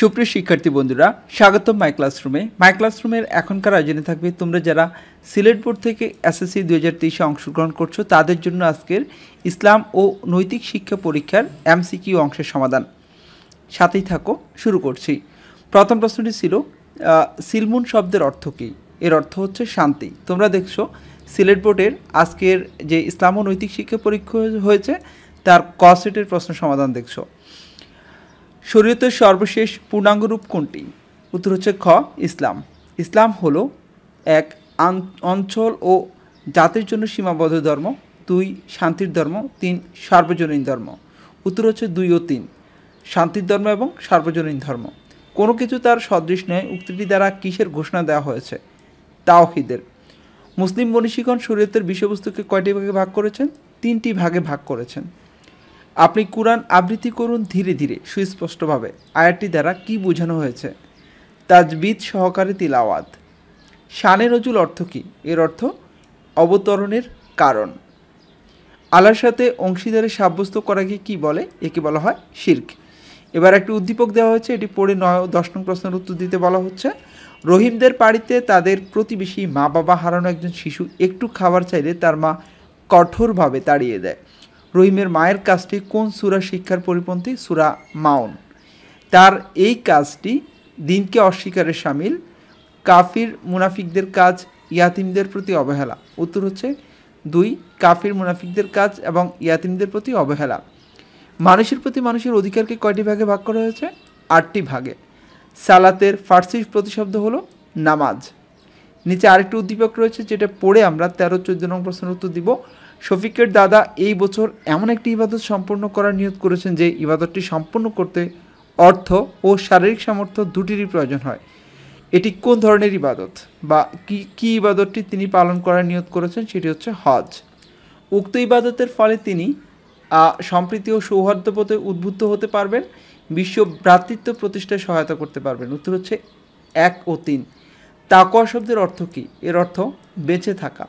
সুপ্রিয় শিক্ষার্থী বন্ধুরা স্বাগতম মাই ক্লাসরুমে মাই ক্লাসরুমের এখনকার আয়োজনে থাকবে তোমরা যারা সিলেট বোর্ড থেকে এসএসসি দু হাজার তেইশে অংশগ্রহণ করছো তাদের জন্য আজকের ইসলাম ও নৈতিক শিক্ষা পরীক্ষার এমসিকিউ অংশের সমাধান সাথেই থাকো শুরু করছি প্রথম প্রশ্নটি ছিল সিলমুন শব্দের অর্থ কী এর অর্থ হচ্ছে শান্তি তোমরা দেখছো সিলেট বোর্ডের আজকের যে ইসলাম ও নৈতিক শিক্ষা পরীক্ষা হয়েছে তার কসেটের প্রশ্ন সমাধান দেখছো শরীয়তের সর্বশেষ পূর্ণাঙ্গ রূপ কোনটি উত্তর হচ্ছে খ ইসলাম ইসলাম হলো এক অঞ্চল ও জাতির জন্য সীমাবদ্ধ ধর্ম দুই শান্তির ধর্ম তিন সার্বজনীন ধর্ম উত্তর হচ্ছে দুই ও তিন শান্তির ধর্ম এবং সার্বজনীন ধর্ম কোনো কিছু তার সদৃশ নয় উক্তিটি দ্বারা কিসের ঘোষণা দেওয়া হয়েছে তাওহিদের মুসলিম মনীষীগণ শরীয়তের বিষয়বস্তুকে কয়টি ভাগে ভাগ করেছেন তিনটি ভাগে ভাগ করেছেন আপনি কোরআন আবৃত্তি করুন ধীরে ধীরে সুস্পষ্টভাবে আয়াতটি দ্বারা কি বোঝানো হয়েছে তাজবিদ সহকারে তিলাওয়াত শানের নজুল অর্থ কী এর অর্থ অবতরণের কারণ আল্লাহর সাথে অংশীদারে সাব্যস্ত করাকে কি বলে একে বলা হয় শির্ক এবার একটি উদ্দীপক দেওয়া হয়েছে এটি পড়ে নয় দশ নং প্রশ্নের উত্তর দিতে বলা হচ্ছে রহিমদের বাড়িতে তাদের প্রতিবেশী মা বাবা হারানো একজন শিশু একটু খাবার চাইলে তার মা কঠোরভাবে তাড়িয়ে দেয় রহিমের মায়ের কাজটি কোন সুরা শিক্ষার পরিপন্থী সুরা মাউন তার এই কাজটি দিনকে অস্বীকারে সামিল কাফির মুনাফিকদের কাজ ইয়াতিমদের প্রতি অবহেলা উত্তর হচ্ছে দুই কাফির মুনাফিকদের কাজ এবং ইয়াতিমদের প্রতি অবহেলা মানুষের প্রতি মানুষের অধিকারকে কয়টি ভাগে ভাগ করা হয়েছে আটটি ভাগে সালাতের ফার্সি প্রতিশব্দ হলো নামাজ নিচে আরেকটি উদ্দীপক রয়েছে যেটা পড়ে আমরা তেরো চোদ্দ নং প্রশ্নের উত্তর দিব শফিকের দাদা এই বছর এমন একটি ইবাদত সম্পন্ন করার নিয়োগ করেছেন যে ইবাদতটি সম্পন্ন করতে অর্থ ও শারীরিক সামর্থ্য দুটিরই প্রয়োজন হয় এটি কোন ধরনের ইবাদত বা কি কী ইবাদতটি তিনি পালন করার নিয়োগ করেছেন সেটি হচ্ছে হজ উক্ত ইবাদতের ফলে তিনি সম্প্রীতি ও সৌহার্দ্যপথে উদ্বুদ্ধ হতে পারবেন বিশ্ব ভ্রাতৃত্ব প্রতিষ্ঠায় সহায়তা করতে পারবেন উত্তর হচ্ছে এক ও তিন তাকোয়া শব্দের অর্থ কী এর অর্থ বেঁচে থাকা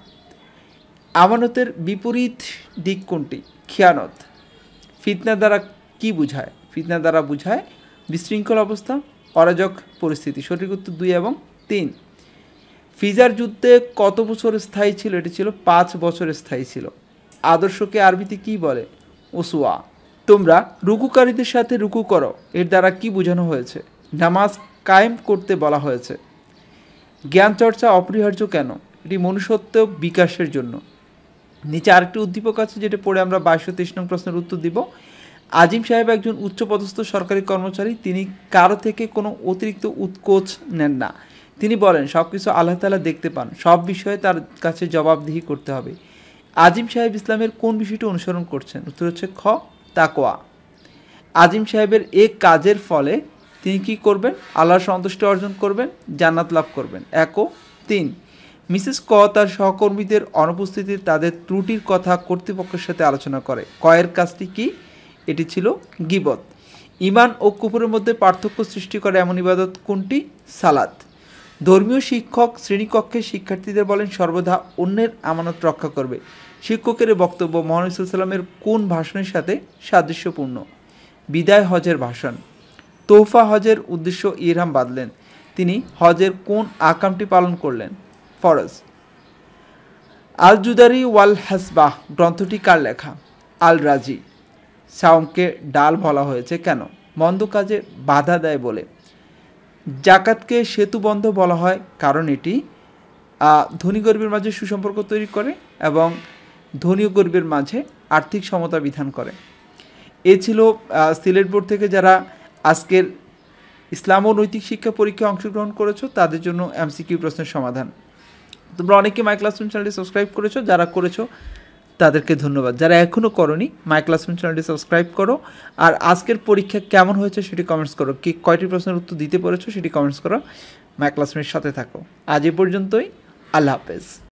আমানতের বিপরীত দিক কোনটি খিয়ানত ফিতনা দ্বারা কি বুঝায় ফিতনা দ্বারা বুঝায় বিশৃঙ্খল অবস্থা অরাজক পরিস্থিতি সঠিক উত্তর দুই এবং তিন ফিজার যুদ্ধে কত বছর স্থায়ী ছিল এটি ছিল পাঁচ বছর স্থায়ী ছিল আদর্শকে আরবিতে কি বলে ওসুয়া তোমরা রুকুকারীদের সাথে রুকু করো এর দ্বারা কি বোঝানো হয়েছে নামাজ কায়েম করতে বলা হয়েছে জ্ঞান চর্চা অপরিহার্য কেন এটি মনুষ্যত্ব বিকাশের জন্য নিচে আরেকটি উদ্দীপক আছে যেটা পড়ে আমরা বাইশশো তেইশ নং প্রশ্নের উত্তর দিব আজিম সাহেব একজন উচ্চপদস্থ সরকারি কর্মচারী তিনি কারো থেকে কোনো অতিরিক্ত উৎকোচ নেন না তিনি বলেন সব কিছু আল্লাহ তালা দেখতে পান সব বিষয়ে তার কাছে জবাবদিহি করতে হবে আজিম সাহেব ইসলামের কোন বিষয়টি অনুসরণ করছেন উত্তর হচ্ছে খ তাকোয়া আজিম সাহেবের এ কাজের ফলে তিনি কি করবেন আল্লাহর সন্তুষ্টি অর্জন করবেন জান্নাত লাভ করবেন এক তিন মিসেস ক তার সহকর্মীদের অনুপস্থিতি তাদের ত্রুটির কথা কর্তৃপক্ষের সাথে আলোচনা করে কয়ের কাজটি কি এটি ছিল গিবত ইমান ও কুপুরের মধ্যে পার্থক্য সৃষ্টি করে এমন ইবাদত কোনটি সালাদ ধর্মীয় শিক্ষক শ্রেণীকক্ষে শিক্ষার্থীদের বলেন সর্বদা অন্যের আমানত রক্ষা করবে শিক্ষকের বক্তব্য মোহাম্মদের কোন ভাষণের সাথে সাদৃশ্যপূর্ণ বিদায় হজের ভাষণ তোহফা হজের উদ্দেশ্য ইরহাম বাদলেন তিনি হজের কোন আকামটি পালন করলেন ফরজ আল জুদারি ওয়াল হাসবাহ গ্রন্থটি কার লেখা আল রাজি সাওমকে ডাল বলা হয়েছে কেন মন্দ কাজে বাধা দেয় বলে জাকাতকে সেতুবন্ধ বলা হয় কারণ এটি ধনী গরিবের মাঝে সুসম্পর্ক তৈরি করে এবং ধনী গরিবের মাঝে আর্থিক সমতা বিধান করে এ ছিল সিলেট বোর্ড থেকে যারা আজকের ইসলাম ও নৈতিক শিক্ষা পরীক্ষায় অংশগ্রহণ করেছ তাদের জন্য এমসিকিউ প্রশ্নের সমাধান তোমরা অনেকে মাই ক্লাসরুম চ্যানেলটি সাবস্ক্রাইব করেছো যারা করেছো তাদেরকে ধন্যবাদ যারা এখনও করনি মাই ক্লাসরুম চ্যানেলটি সাবস্ক্রাইব করো আর আজকের পরীক্ষা কেমন হয়েছে সেটি কমেন্টস করো কি কয়টি প্রশ্নের উত্তর দিতে পেরেছো সেটি কমেন্টস করো মাই ক্লাসরুমের সাথে থাকো আজ এ পর্যন্তই আল্লাহ হাফেজ